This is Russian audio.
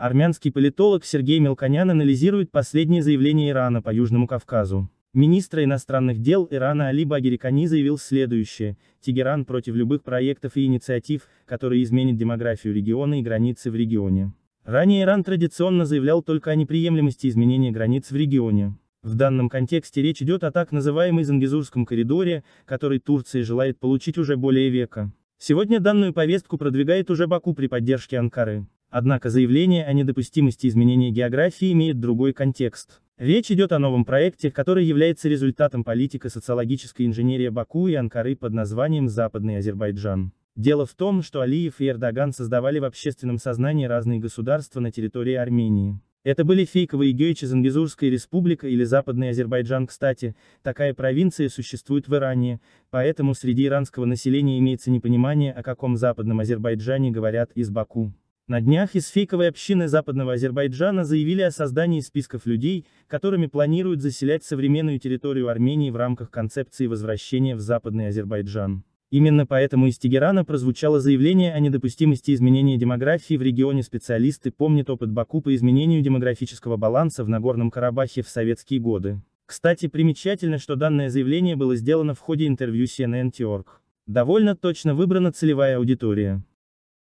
Армянский политолог Сергей Мелконян анализирует последние заявления Ирана по Южному Кавказу. Министр иностранных дел Ирана Али Багерикани заявил следующее, Тегеран против любых проектов и инициатив, которые изменят демографию региона и границы в регионе. Ранее Иран традиционно заявлял только о неприемлемости изменения границ в регионе. В данном контексте речь идет о так называемой Зангизурском коридоре, который Турция желает получить уже более века. Сегодня данную повестку продвигает уже Баку при поддержке Анкары. Однако заявление о недопустимости изменения географии имеет другой контекст. Речь идет о новом проекте, который является результатом политико-социологической инженерии Баку и Анкары под названием «Западный Азербайджан». Дело в том, что Алиев и Эрдоган создавали в общественном сознании разные государства на территории Армении. Это были фейковые Гёйчи Зангизурская республика или Западный Азербайджан, кстати, такая провинция существует в Иране, поэтому среди иранского населения имеется непонимание, о каком Западном Азербайджане говорят из Баку. На днях из фейковой общины Западного Азербайджана заявили о создании списков людей, которыми планируют заселять современную территорию Армении в рамках концепции возвращения в Западный Азербайджан. Именно поэтому из Тегерана прозвучало заявление о недопустимости изменения демографии в регионе специалисты помнят опыт Баку по изменению демографического баланса в Нагорном Карабахе в советские годы. Кстати, примечательно, что данное заявление было сделано в ходе интервью CNN Teorg. Довольно точно выбрана целевая аудитория.